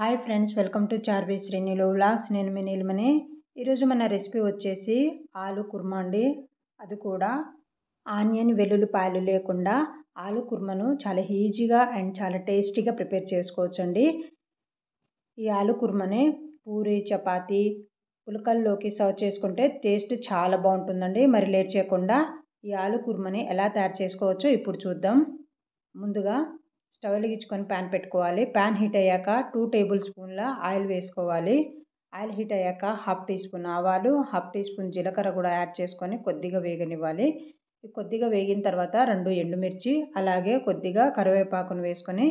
hi friends welcome to Charvi శ్రీనిలు vlogs నేను మీ నీలమని ఈరోజు మన రెసిపీ వచ్చేసి ఆలు కుర్మా అండి అది కూడా ఆనియన్ వెల్లుల్లిపాయలు లేకుండా ఆలు కుర్మను చాలా ఈజీగా అండ్ చాలా టేస్టీగా ప్రిపేర్ చేసుకోవచ్చు అండి ఈ ఆలు కుర్మని పూరి చపాతి పులకల్లోకి సర్వ్ చేసుకుంటే టేస్ట్ చాలా బాగుంటుందండి మరి లేట్ చేయకుండా ఈ ఆలు కుర్మని ఎలా తయారు చేసుకోవచ్చో ఇప్పుడు చూద్దాం ముందుగా స్టవ్ వెలిగించుకొని ప్యాన్ పెట్టుకోవాలి ప్యాన్ హీట్ అయ్యాక టూ టేబుల్ స్పూన్ల ఆయిల్ వేసుకోవాలి ఆయిల్ హీట్ అయ్యాక హాఫ్ టీ స్పూన్ ఆవాలు హాఫ్ టీ స్పూన్ జీలకర్ర కూడా యాడ్ చేసుకొని కొద్దిగా వేగనివ్వాలి కొద్దిగా వేగిన తర్వాత రెండు ఎండుమిర్చి అలాగే కొద్దిగా కరివేపాకును వేసుకొని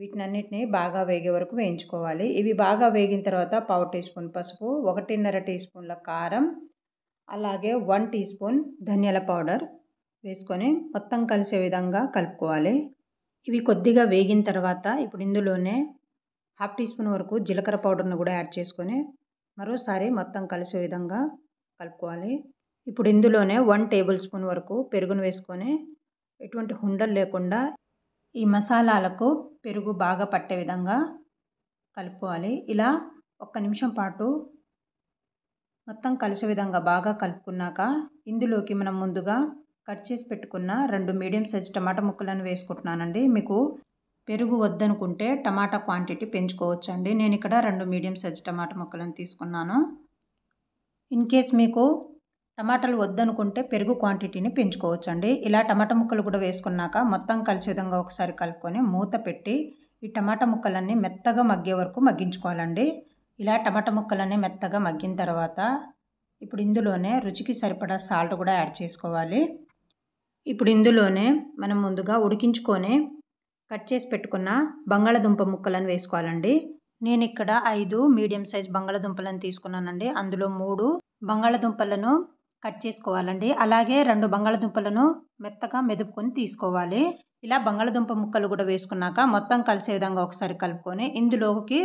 వీటిని అన్నింటినీ బాగా వేగే వరకు వేయించుకోవాలి ఇవి బాగా వేగిన తర్వాత పావు టీ స్పూన్ పసుపు ఒకటిన్నర టీ స్పూన్ల కారం అలాగే వన్ టీ స్పూన్ ధనియాల పౌడర్ వేసుకొని మొత్తం కలిసే విధంగా కలుపుకోవాలి ఇవి కొద్దిగా వేగిన తర్వాత ఇప్పుడు ఇందులోనే హాఫ్ టీ స్పూన్ వరకు జీలకర్ర పౌడర్ను కూడా యాడ్ చేసుకొని మరోసారి మొత్తం కలిసే విధంగా కలుపుకోవాలి ఇప్పుడు ఇందులోనే వన్ టేబుల్ స్పూన్ వరకు పెరుగును వేసుకొని ఎటువంటి హుండలు లేకుండా ఈ మసాలాలకు పెరుగు బాగా పట్టే విధంగా కలుపుకోవాలి ఇలా ఒక్క నిమిషం పాటు మొత్తం కలిసే విధంగా బాగా కలుపుకున్నాక ఇందులోకి మనం ముందుగా కట్ చేసి పెట్టుకున్న రెండు మీడియం సైజ్ టమాటా ముక్కలను వేసుకుంటున్నానండి మీకు పెరుగు వద్దనుకుంటే టమాటా క్వాంటిటీ పెంచుకోవచ్చండి నేను ఇక్కడ రెండు మీడియం సైజ్ టమాటా ముక్కలను తీసుకున్నాను ఇన్ కేస్ మీకు టమాటాలు వద్దనుకుంటే పెరుగు క్వాంటిటీని పెంచుకోవచ్చండి ఇలా టమాటా ముక్కలు కూడా వేసుకున్నాక మొత్తం కలిసి విధంగా ఒకసారి కలుపుకొని మూత పెట్టి ఈ టమాటా ముక్కలన్నీ మెత్తగా మగ్గే వరకు మగ్గించుకోవాలండి ఇలా టమాటా ముక్కలన్నీ మెత్తగా మగ్గిన తర్వాత ఇప్పుడు ఇందులోనే రుచికి సరిపడా సాల్ట్ కూడా యాడ్ చేసుకోవాలి ఇప్పుడు ఇందులోనే మనం ముందుగా ఉడికించుకొని కట్ చేసి పెట్టుకున్న బంగాళదుంప ముక్కలను వేసుకోవాలండి నేను ఇక్కడ ఐదు మీడియం సైజ్ బంగాళదుంపలను తీసుకున్నానండి అందులో మూడు బంగాళదుంపలను కట్ చేసుకోవాలండి అలాగే రెండు బంగాళదుంపలను మెత్తగా మెదుపుకొని తీసుకోవాలి ఇలా బంగాళదుంప ముక్కలు కూడా వేసుకున్నాక మొత్తం కలిసే విధంగా ఒకసారి కలుపుకొని ఇందులోకి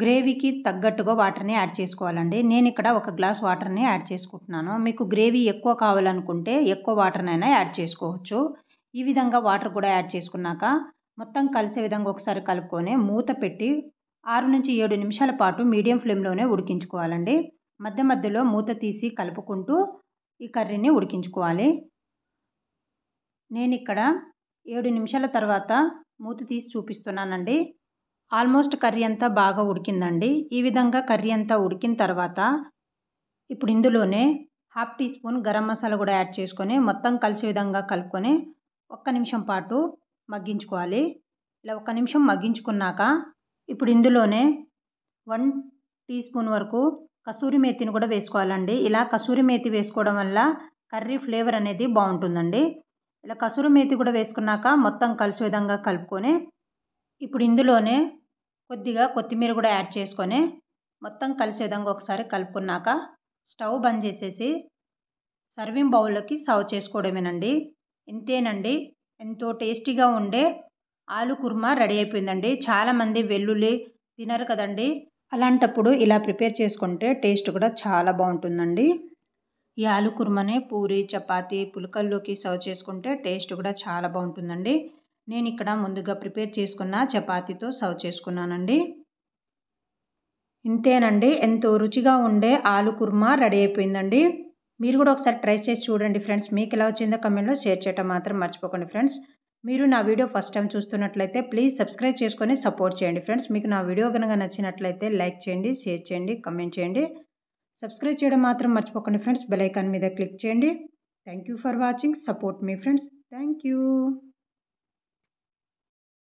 గ్రేవీకి తగ్గట్టుగా వాటర్ని యాడ్ చేసుకోవాలండి నేను ఇక్కడ ఒక గ్లాస్ వాటర్ని యాడ్ చేసుకుంటున్నాను మీకు గ్రేవీ ఎక్కువ కావాలనుకుంటే ఎక్కువ వాటర్నైనా యాడ్ చేసుకోవచ్చు ఈ విధంగా వాటర్ కూడా యాడ్ చేసుకున్నాక మొత్తం కలిసే విధంగా ఒకసారి కలుపుకొని మూత పెట్టి ఆరు నుంచి ఏడు నిమిషాల పాటు మీడియం ఫ్లేమ్లోనే ఉడికించుకోవాలండి మధ్య మధ్యలో మూత తీసి కలుపుకుంటూ ఈ కర్రీని ఉడికించుకోవాలి నేను ఇక్కడ ఏడు నిమిషాల తర్వాత మూత తీసి చూపిస్తున్నానండి ఆల్మోస్ట్ కర్రీ అంతా బాగా ఉడికిందండి ఈ విధంగా కర్రీ అంతా ఉడికిన తర్వాత ఇప్పుడు ఇందులోనే half teaspoon garam masala కూడా యాడ్ చేసుకొని మొత్తం కలిసే విధంగా కలుపుకొని ఒక్క నిమిషం పాటు మగ్గించుకోవాలి ఇలా ఒక్క నిమిషం మగ్గించుకున్నాక ఇప్పుడు ఇందులోనే వన్ టీ స్పూన్ వరకు కసూరి మేతిని కూడా వేసుకోవాలండి ఇలా కసూరి మేతి వేసుకోవడం వల్ల కర్రీ ఫ్లేవర్ అనేది బాగుంటుందండి ఇలా కసూరి మేతి కూడా వేసుకున్నాక మొత్తం కలిసే విధంగా కలుపుకొని ఇప్పుడు ఇందులోనే కొద్దిగా కొత్తిమీర కూడా యాడ్ చేసుకొని మొత్తం కలిసే విధంగా ఒకసారి కలుపుకున్నాక స్టవ్ బంద్ చేసేసి సర్వింగ్ బౌల్లోకి సర్వ్ చేసుకోవడమేనండి ఇంతేనండి ఎంతో టేస్టీగా ఉండే ఆలు కుర్మా రెడీ అయిపోయిందండి చాలామంది వెల్లుల్లి తినరు కదండి అలాంటప్పుడు ఇలా ప్రిపేర్ చేసుకుంటే టేస్ట్ కూడా చాలా బాగుంటుందండి ఈ ఆలు కుర్మని పూరి చపాతి పులకల్లోకి సర్వ్ చేసుకుంటే టేస్ట్ కూడా చాలా బాగుంటుందండి నేను ఇక్కడ ముందుగా ప్రిపేర్ చేసుకున్న చపాతీతో సర్వ్ చేసుకున్నానండి ఇంతేనండి ఎంతో రుచిగా ఉండే ఆలు కుర్మా రెడీ అయిపోయిందండి మీరు కూడా ఒకసారి ట్రై చేసి చూడండి ఫ్రెండ్స్ మీకు ఎలా వచ్చిందో కమెంట్లో షేర్ చేయటం మాత్రం మర్చిపోకండి ఫ్రెండ్స్ మీరు నా వీడియో ఫస్ట్ టైం చూస్తున్నట్లయితే ప్లీజ్ సబ్స్క్రైబ్ చేసుకొని సపోర్ట్ చేయండి ఫ్రెండ్స్ మీకు నా వీడియో కనుక నచ్చినట్లయితే లైక్ చేయండి షేర్ చేయండి కమెంట్ చేయండి సబ్స్క్రైబ్ చేయడం మాత్రం మర్చిపోకండి ఫ్రెండ్స్ బెల్ ఐకాన్ మీద క్లిక్ చేయండి థ్యాంక్ ఫర్ వాచింగ్ సపోర్ట్ మీ ఫ్రెండ్స్ థ్యాంక్